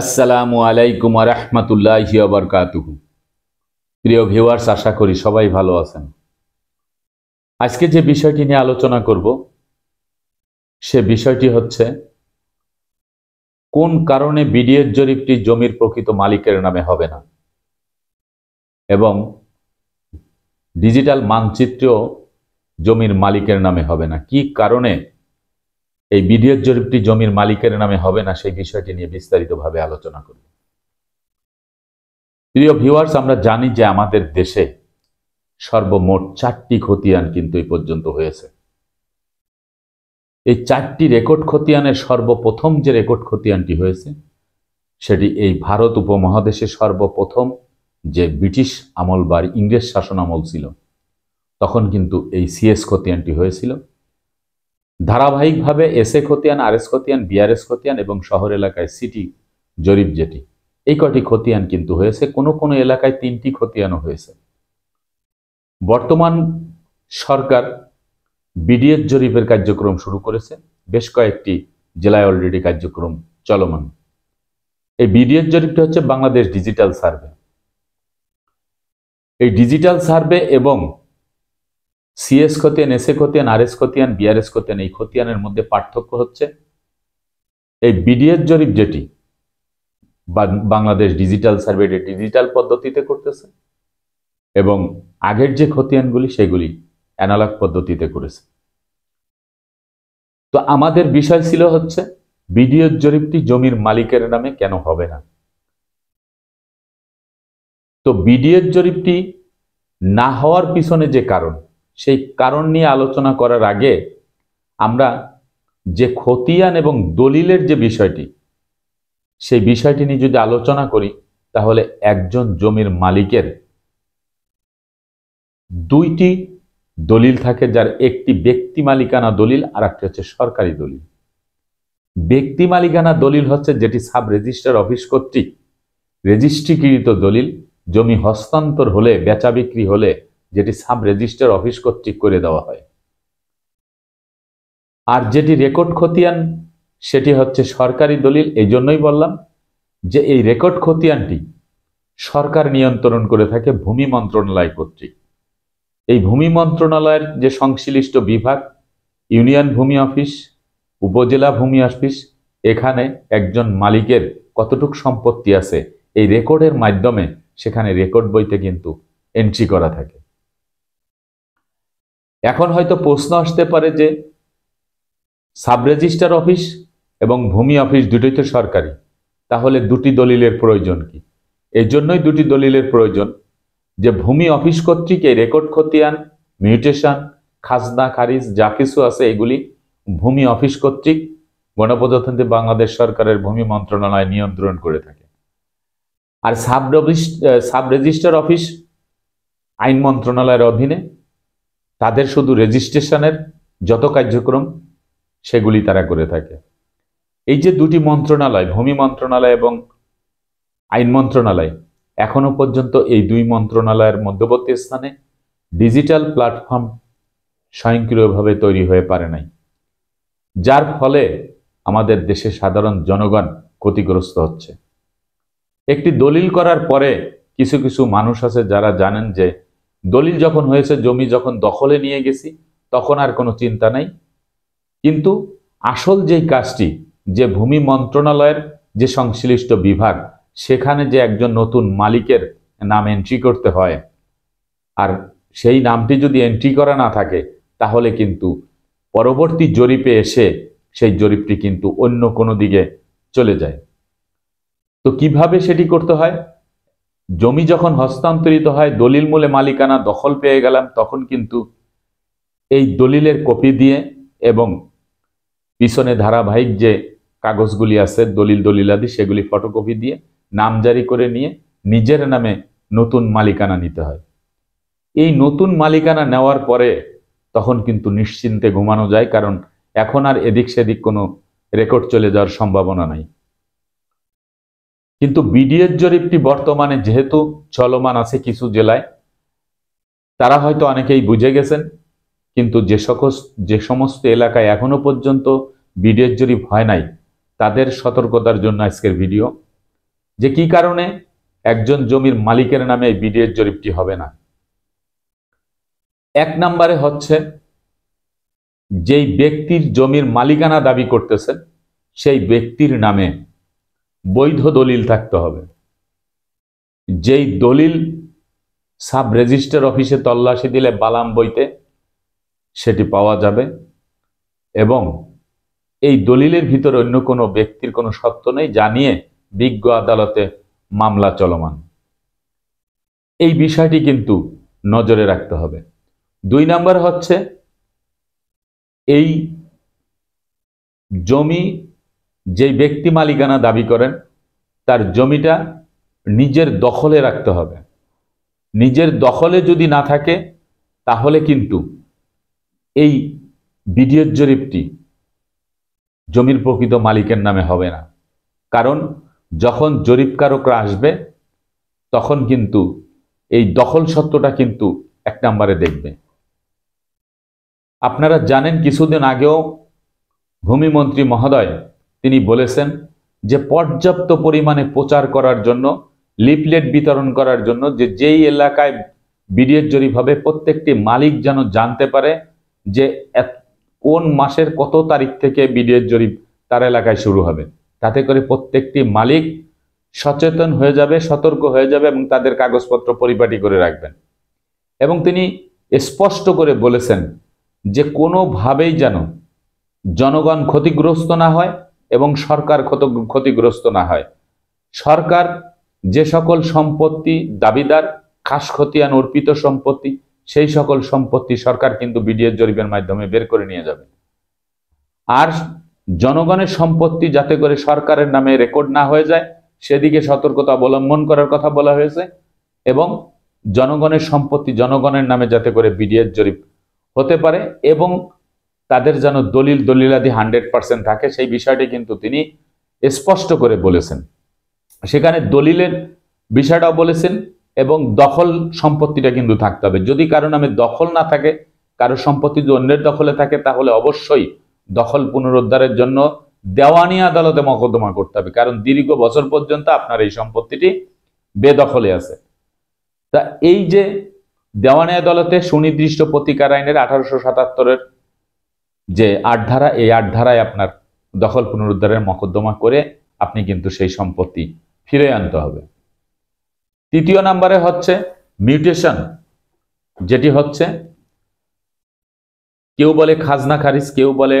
আসসালামু আলাইকুম আরহামতুল্লাহ বরকাতুহু প্রিয় ভিউয়ার্স আশা করি সবাই ভালো আছেন আজকে যে বিষয়টি নিয়ে আলোচনা করব সে বিষয়টি হচ্ছে কোন কারণে বিডিএর জরিপটি জমির প্রকৃত মালিকের নামে হবে না এবং ডিজিটাল মানচিত্রেও জমির মালিকের নামে হবে না কি কারণে এই বিডিএস জরিপটি জমির মালিকের নামে হবে না সেই বিষয়টি নিয়ে বিস্তারিতভাবে আলোচনা করব প্রিয় ভিওয়ার্স আমরা জানি যে আমাদের দেশে সর্বমোট চারটি খতিয়ান কিন্তু এই পর্যন্ত হয়েছে এই চারটি রেকর্ড খতিয়ানের সর্বপ্রথম যে রেকর্ড খতিয়ানটি হয়েছে সেটি এই ভারত উপমহাদেশে সর্বপ্রথম যে ব্রিটিশ আমল বা ইংরেজ শাসন আমল ছিল তখন কিন্তু এই সিএস খতিয়ানটি হয়েছিল ধারাবাহিকভাবে এসএ খতিয়ান আরএস খতিয়ান বিআরএস খতিয়ান এবং শহর এলাকায় সিটি জরিপ যেটি এই কটি খতিয়ান কিন্তু হয়েছে কোনো কোনো এলাকায় তিনটি খতিয়ানও হয়েছে বর্তমান সরকার বিডিএস জরিপের কার্যক্রম শুরু করেছে বেশ কয়েকটি জেলায় অলরেডি কার্যক্রম চলমান এই বিডিএস জরিপটি হচ্ছে বাংলাদেশ ডিজিটাল সার্ভে এই ডিজিটাল সার্ভে এবং সিএস খতিয়ান এ খতিয়ান আর এস খতিয়ান বিআরএস খতিয়ান এই খতিয়ানের মধ্যে পার্থক্য হচ্ছে এই বিডিএস জরিপ যেটি বাংলাদেশ ডিজিটাল সার্ভেটে ডিজিটাল পদ্ধতিতে করতেছে এবং আগের যে খতিয়ানগুলি সেগুলি অ্যানালগ পদ্ধতিতে করেছে তো আমাদের বিষয় ছিল হচ্ছে বিডিও জরিপটি জমির মালিকের নামে কেন হবে না তো বিডিএস জরিপটি না হওয়ার পিছনে যে কারণ সেই কারণ নিয়ে আলোচনা করার আগে আমরা যে খতিয়ান এবং দলিলের যে বিষয়টি সেই বিষয়টি নিয়ে যদি আলোচনা করি তাহলে একজন জমির মালিকের দুইটি দলিল থাকে যার একটি ব্যক্তি মালিকানা দলিল আর একটি হচ্ছে সরকারি দলিল ব্যক্তি মালিকানা দলিল হচ্ছে যেটি সাব রেজিস্ট্রার অফিস কর্তৃক রেজিস্ট্রিকৃত দলিল জমি হস্তান্তর হলে বেচা বিক্রি হলে যেটি সাব রেজিস্টার অফিস কর্তৃক করে দেওয়া হয় আর যেটি রেকর্ড খতিয়ান সেটি হচ্ছে সরকারি দলিল এই জন্যই বললাম যে এই রেকর্ড খতিয়ানটি সরকার নিয়ন্ত্রণ করে থাকে ভূমি মন্ত্রণালয় কর্তৃক এই ভূমি মন্ত্রণালয়ের যে সংশ্লিষ্ট বিভাগ ইউনিয়ন ভূমি অফিস উপজেলা ভূমি অফিস এখানে একজন মালিকের কতটুক সম্পত্তি আছে এই রেকর্ডের মাধ্যমে সেখানে রেকর্ড বইতে কিন্তু এন্ট্রি করা থাকে এখন হয়তো প্রশ্ন আসতে পারে যে সাব রেজিস্টার অফিস এবং ভূমি অফিস দুটোই তো সরকারি তাহলে দুটি দলিলের প্রয়োজন কি এই জন্যই দুটি দলিলের প্রয়োজন যে ভূমি অফিস কর্তৃক এই রেকর্ড খতিয়ান মিউটেশন খাজনা খারিজ যা কিছু আছে এগুলি ভূমি অফিস কর্তৃক গণপ্রজাতন্ত্রী বাংলাদেশ সরকারের ভূমি মন্ত্রণালয় নিয়ন্ত্রণ করে থাকে আর সাব সাব রেজিস্টার অফিস আইন মন্ত্রণালয়ের অধীনে তাদের শুধু রেজিস্ট্রেশনের যত কার্যক্রম সেগুলি তারা করে থাকে এই যে দুটি মন্ত্রণালয় ভূমি মন্ত্রণালয় এবং আইন মন্ত্রণালয় এখনও পর্যন্ত এই দুই মন্ত্রণালয়ের মধ্যবর্তী স্থানে ডিজিটাল প্ল্যাটফর্ম স্বয়ংক্রিয়ভাবে তৈরি হয়ে পারে নাই যার ফলে আমাদের দেশে সাধারণ জনগণ ক্ষতিগ্রস্ত হচ্ছে একটি দলিল করার পরে কিছু কিছু মানুষ আছে যারা জানেন যে দলিল যখন হয়েছে জমি যখন দখলে নিয়ে গেছি তখন আর কোনো চিন্তা নাই কিন্তু আসল যেই কাজটি যে ভূমি মন্ত্রণালয়ের যে সংশ্লিষ্ট বিভাগ সেখানে যে একজন নতুন মালিকের নাম এন্ট্রি করতে হয় আর সেই নামটি যদি এন্ট্রি করা না থাকে তাহলে কিন্তু পরবর্তী জরিপে এসে সেই জরিপটি কিন্তু অন্য কোনো দিকে চলে যায় তো কিভাবে সেটি করতে হয় জমি যখন হস্তান্তরিত হয় দলিল মূলে মালিকানা দখল পেয়ে গেলাম তখন কিন্তু এই দলিলের কপি দিয়ে এবং পিছনে ধারাবাহিক যে কাগজগুলি আছে দলিল দলিলাদি সেগুলি ফটোকপি দিয়ে নাম জারি করে নিয়ে নিজের নামে নতুন মালিকানা নিতে হয় এই নতুন মালিকানা নেওয়ার পরে তখন কিন্তু নিশ্চিন্তে ঘুমানো যায় কারণ এখন আর এদিক সেদিক কোনো রেকর্ড চলে যাওয়ার সম্ভাবনা নাই কিন্তু বিডিএস জরিপটি বর্তমানে যেহেতু চলমান আছে কিছু জেলায় তারা হয়তো অনেকেই বুঝে গেছেন কিন্তু যে সকল যে সমস্ত এলাকায় এখনো পর্যন্ত বিডিএস জরিপ হয় নাই তাদের সতর্কতার জন্য আজকের ভিডিও যে কি কারণে একজন জমির মালিকের নামে এই বিডিএস জরিপটি হবে না এক নম্বরে হচ্ছে যেই ব্যক্তির জমির মালিকানা দাবি করতেছেন সেই ব্যক্তির নামে বৈধ দলিল থাকতে হবে যেই দলিল সাব রেজিস্টার অফিসে তল্লাশি দিলে বালাম বইতে সেটি পাওয়া যাবে এবং এই দলিলের ভিতরে অন্য কোনো ব্যক্তির কোনো সত্য নেই জানিয়ে বিজ্ঞ আদালতে মামলা চলমান এই বিষয়টি কিন্তু নজরে রাখতে হবে দুই নাম্বার হচ্ছে এই জমি যেই ব্যক্তি মালিকানা দাবি করেন তার জমিটা নিজের দখলে রাখতে হবে নিজের দখলে যদি না থাকে তাহলে কিন্তু এই বিডিও জরিপটি জমির প্রকৃত মালিকের নামে হবে না কারণ যখন জরিপকারকরা আসবে তখন কিন্তু এই দখল সত্ত্বটা কিন্তু এক নম্বরে দেখবে আপনারা জানেন কিছুদিন আগেও ভূমিমন্ত্রী মহোদয় তিনি বলেছেন যে পর্যাপ্ত পরিমাণে প্রচার করার জন্য লিফলেট বিতরণ করার জন্য যে যেই এলাকায় বিডিএস জরিপ হবে প্রত্যেকটি মালিক যেন জানতে পারে যে কোন মাসের কত তারিখ থেকে বিডিএস জরিপ তার এলাকায় শুরু হবে তাতে করে প্রত্যেকটি মালিক সচেতন হয়ে যাবে সতর্ক হয়ে যাবে এবং তাদের কাগজপত্র পরিপাটি করে রাখবেন এবং তিনি স্পষ্ট করে বলেছেন যে কোনোভাবেই যেন জনগণ ক্ষতিগ্রস্ত না হয় এবং সরকার ক্ষত ক্ষতিগ্রস্ত না হয় সরকার যে সকল সম্পত্তি দাবিদার খাস খতিয়ান অর্পিত সম্পত্তি সেই সকল সম্পত্তি সরকার কিন্তু বিডিএস জরিপের মাধ্যমে বের করে নিয়ে যাবে আর জনগণের সম্পত্তি যাতে করে সরকারের নামে রেকর্ড না হয়ে যায় সেদিকে সতর্কতা অবলম্বন করার কথা বলা হয়েছে এবং জনগণের সম্পত্তি জনগণের নামে যাতে করে বিডিএস জরিপ হতে পারে এবং তাদের যেন দলিল দলিলাদি হান্ড্রেড পার্সেন্ট থাকে সেই বিষয়টি কিন্তু তিনি স্পষ্ট করে বলেছেন সেখানে দলিলের বিষয়টাও বলেছেন এবং দখল সম্পত্তিটা কিন্তু থাকতে হবে যদি কারো নামে দখল না থাকে কারো সম্পত্তি যদি অন্যের দখলে থাকে তাহলে অবশ্যই দখল পুনরুদ্ধারের জন্য দেওয়ানি আদালতে মকদ্দমা করতে হবে কারণ দীর্ঘ বছর পর্যন্ত আপনার এই সম্পত্তিটি বেদখলে আছে তা এই যে দেওয়ানি আদালতে সুনির্দিষ্ট প্রতিকার আইনের আঠারোশো সাতাত্তরের যে আট ধারা এই আট ধারায় আপনার দখল পুনরুদ্ধারের মকদ্দমা করে আপনি কিন্তু সেই সম্পত্তি ফিরে আনতে হবে তৃতীয় নাম্বারে হচ্ছে মিউটেশন যেটি হচ্ছে কেউ বলে খাজনা খারিজ কেউ বলে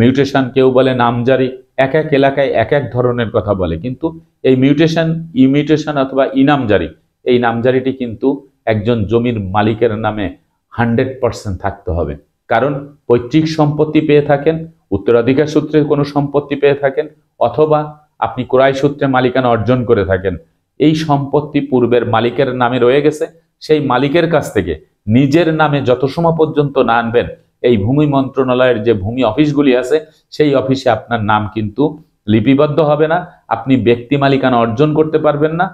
মিউটেশন কেউ বলে নামজারি এক এক এলাকায় এক এক ধরনের কথা বলে কিন্তু এই মিউটেশন ইমিউটেশন অথবা ইনামজারি এই নামজারিটি কিন্তু একজন জমির মালিকের নামে হান্ড্রেড পার্সেন্ট থাকতে হবে কারণ পৈতৃক সম্পত্তি পেয়ে থাকেন উত্তরাধিকার সূত্রে কোনো সম্পত্তি পেয়ে থাকেন অথবা আপনি ক্রয় সূত্রে মালিকানা অর্জন করে থাকেন এই সম্পত্তি পূর্বের মালিকের নামে রয়ে গেছে সেই মালিকের কাছ থেকে নিজের নামে যত সময় পর্যন্ত না আনবেন এই ভূমি মন্ত্রণালয়ের যে ভূমি অফিসগুলি আছে সেই অফিসে আপনার নাম কিন্তু লিপিবদ্ধ হবে না আপনি ব্যক্তি মালিকানা অর্জন করতে পারবেন না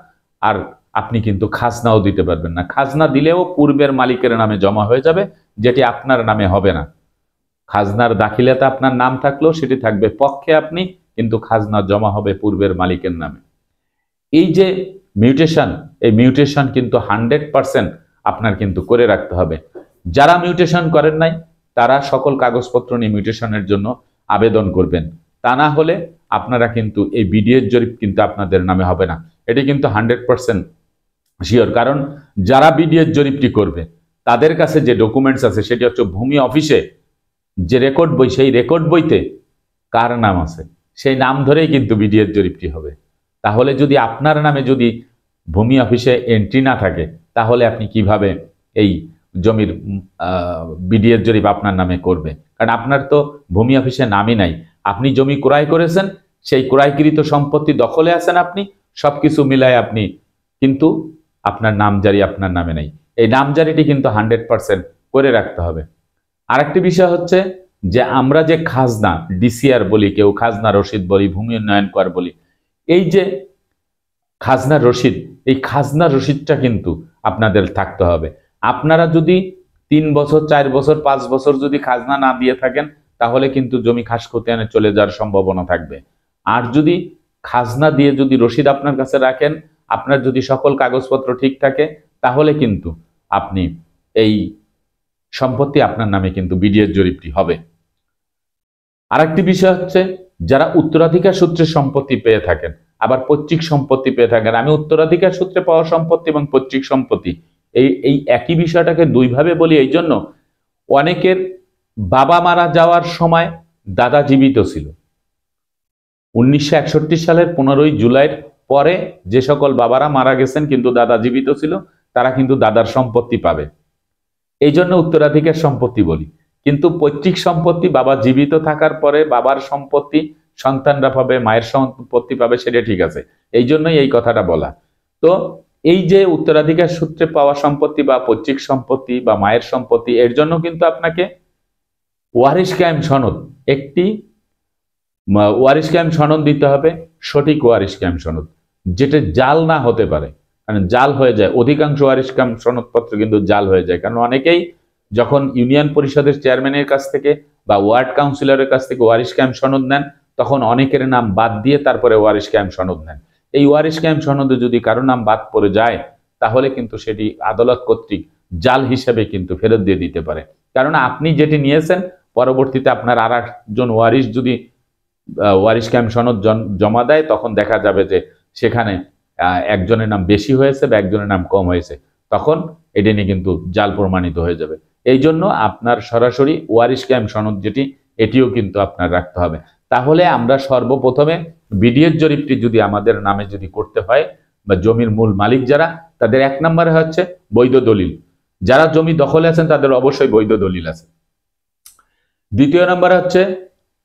আর আপনি কিন্তু খাজনাও দিতে পারবেন না খাজনা দিলেও পূর্বের মালিকের নামে জমা হয়ে যাবে যেটি আপনার নামে হবে না খাজনার দাখিলাতে আপনার নাম থাকলেও সেটি থাকবে পক্ষে আপনি কিন্তু খাজনা জমা হবে পূর্বের মালিকের নামে এই যে মিউটেশন এই মিউটেশন কিন্তু হান্ড্রেড পারসেন্ট আপনার কিন্তু করে রাখতে হবে যারা মিউটেশন করেন নাই তারা সকল কাগজপত্র নিয়ে মিউটেশনের জন্য আবেদন করবেন তা না হলে আপনারা কিন্তু এই বিডিএর জরিপ কিন্তু আপনাদের নামে হবে না এটি কিন্তু হান্ড্রেড পারসেন্ট শিওর কারণ যারা বিডিএস জরিপটি করবে তাদের কাছে যে ডকুমেন্টস আছে সেটি হচ্ছে ভূমি অফিসে যে রেকর্ড বই সেই রেকর্ড বইতে কার নাম আছে সেই নাম ধরেই কিন্তু বিডিএস জরিপটি হবে তাহলে যদি আপনার নামে যদি ভূমি অফিসে এন্ট্রি না থাকে তাহলে আপনি কিভাবে এই জমির বিডিএস জরিপ আপনার নামে করবে কারণ আপনার তো ভূমি অফিসে নামই নাই আপনি জমি ক্রয় করেছেন সেই ক্রয়কৃত সম্পত্তি দখলে আছেন আপনি সব কিছু মিলায় আপনি কিন্তু আপনার নাম জারি আপনার নামে নেই এই নাম জারিটি কিন্তু হান্ড্রেড পারসেন্ট করে রাখতে হবে আরেকটি বিষয় হচ্ছে যে আমরা যে খাজনা ডিসিআর বলি কেউ খাজনা রশিদ বলি ভূমি উন্নয়ন কর বলি এই যে খাজনা রশিদ এই খাজনা রশিদটা কিন্তু আপনাদের থাকতে হবে আপনারা যদি তিন বছর চার বছর পাঁচ বছর যদি খাজনা না দিয়ে থাকেন তাহলে কিন্তু জমি খাস খতিয়ানে চলে যাওয়ার সম্ভাবনা থাকবে আর যদি খাজনা দিয়ে যদি রশিদ আপনার কাছে রাখেন আপনার যদি সকল কাগজপত্র ঠিক থাকে তাহলে কিন্তু আপনি এই সম্পত্তি আপনার নামে কিন্তু বিডিএস জরিপটি হবে আরেকটি বিষয় হচ্ছে যারা উত্তরাধিকার সূত্রে সম্পত্তি পেয়ে থাকেন আবার পৈতৃক সম্পত্তি পেয়ে থাকেন আমি উত্তরাধিকার সূত্রে পাওয়া সম্পত্তি এবং পৈতৃক সম্পত্তি এই এই একই বিষয়টাকে দুইভাবে বলি এই জন্য অনেকের বাবা মারা যাওয়ার সময় দাদা জীবিত ছিল উনিশশো সালের পনেরোই জুলাইয়ের পরে যে সকল বাবারা মারা গেছেন কিন্তু দাদা জীবিত ছিল তারা কিন্তু দাদার সম্পত্তি পাবে এই জন্য উত্তরাধিকার সম্পত্তি বলি কিন্তু পৈতৃক সম্পত্তি বাবা জীবিত থাকার পরে বাবার সম্পত্তি সন্তানরা পাবে মায়ের সম্পত্তি পাবে সেটা ঠিক আছে এই জন্যই এই কথাটা বলা তো এই যে উত্তরাধিকার সূত্রে পাওয়া সম্পত্তি বা পৈতৃক সম্পত্তি বা মায়ের সম্পত্তি এর জন্য কিন্তু আপনাকে ওয়ারিশ ক্যাম সনদ একটি ওয়ারিশ ক্যাম সনদ দিতে হবে সঠিক ওয়ারিশ ক্যাম সনদ যেটা জাল না হতে পারে কারণ জাল হয়ে যায় অধিকাংশ কাম সনদপত্র কিন্তু জাল হয়ে যায় কারণ অনেকেই যখন ইউনিয়ন পরিষদের চেয়ারম্যানের কাছ থেকে বা ওয়ার্ড কাউন্সিলরের কাছ থেকে ওয়ারিস ক্যাম্প সনদ নেন তখন অনেকের নাম বাদ দিয়ে তারপরে ওয়ারিস ক্যাম্প সনদ নেন এই ওয়ারিস ক্যাম্প সনদে যদি কারো নাম বাদ পড়ে যায় তাহলে কিন্তু সেটি আদালত কর্তৃক জাল হিসেবে কিন্তু ফেরত দিয়ে দিতে পারে কারণ আপনি যেটি নিয়েছেন পরবর্তীতে আপনার আর একজন ওয়ারিস যদি ওয়ারিস ক্যাম্প সনদ জমা দেয় তখন দেখা যাবে যে সেখানে একজনের নাম বেশি হয়েছে বা একজনের নাম কম হয়েছে তখন এটি নিয়ে কিন্তু জাল প্রমাণিত হয়ে যাবে এই জন্য আপনার সরাসরি ওয়ারিশ ক্যাম্প সনদ যেটি এটিও কিন্তু আপনার রাখতে হবে তাহলে আমরা সর্বপ্রথমে বিডিএস জরিপটি যদি আমাদের নামে যদি করতে হয় বা জমির মূল মালিক যারা তাদের এক নম্বরে হচ্ছে বৈধ দলিল যারা জমি দখলে আছেন তাদের অবশ্যই বৈধ দলিল আছে দ্বিতীয় নাম্বার হচ্ছে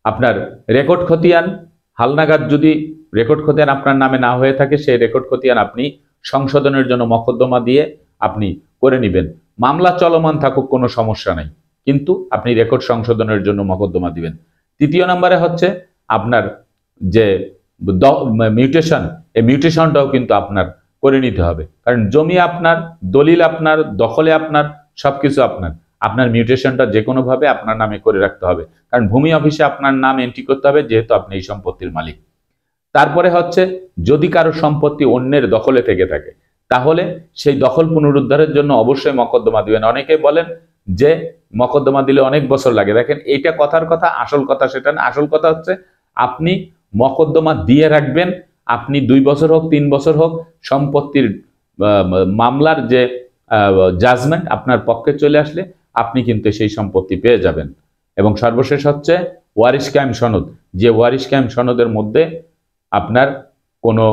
আপনার রেকর্ড খতিয়ান হালনাগাদ যদি রেকর্ড খতিয়ান আপনার নামে না হয়ে থাকে সেই রেকর্ড খতিয়ান আপনি সংশোধনের জন্য মকদ্দমা দিয়ে আপনি করে নেবেন মামলা চলমান থাকুক কোনো সমস্যা নাই কিন্তু আপনি রেকর্ড সংশোধনের জন্য মকদ্দমা দিবেন তৃতীয় নম্বরে হচ্ছে আপনার যে মিউটেশন এই মিউটেশনটাও কিন্তু আপনার করে নিতে হবে কারণ জমি আপনার দলিল আপনার দখলে আপনার সব কিছু আপনার আপনার মিউটেশনটা যে কোনোভাবে আপনার নামে করে রাখতে হবে কারণ ভূমি অফিসে আপনার নাম এন্ট্রি করতে হবে যেহেতু আপনি এই সম্পত্তির মালিক তারপরে হচ্ছে যদি কারো সম্পত্তি অন্যের দখলে থেকে থাকে তাহলে সেই দখল পুনরুদ্ধারের জন্য অবশ্যই মকদ্দমা দিবেন অনেকে বলেন যে মকদ্দমা দিলে অনেক বছর লাগে দেখেন এটা কথার কথা আসল কথা সেটা না আসল কথা হচ্ছে আপনি মকদ্দমা দিয়ে রাখবেন আপনি দুই বছর হোক তিন বছর হোক সম্পত্তির মামলার যে জাজমেন্ট আপনার পক্ষে চলে আসলে আপনি কিন্তু সেই সম্পত্তি পেয়ে যাবেন এবং সর্বশেষ হচ্ছে ওয়ারিশ ক্যাম সনদ যে ওয়ারিশ ক্যাম সনদের মধ্যে আপনার কোনো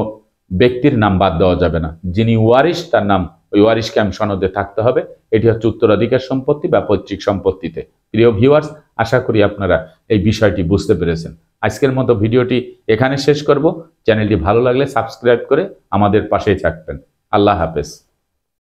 ব্যক্তির নাম বাদ দেওয়া যাবে না যিনি ওয়ারিশ তার নাম ওই ওয়ারিশ ক্যাম্প সনদে থাকতে হবে এটি হচ্ছে উত্তরাধিকার সম্পত্তি বা পৈতৃক সম্পত্তিতে প্রিয় ভিউয়ার্স আশা করি আপনারা এই বিষয়টি বুঝতে পেরেছেন আজকের মতো ভিডিওটি এখানে শেষ করব চ্যানেলটি ভালো লাগলে সাবস্ক্রাইব করে আমাদের পাশেই থাকবেন আল্লাহ হাফেজ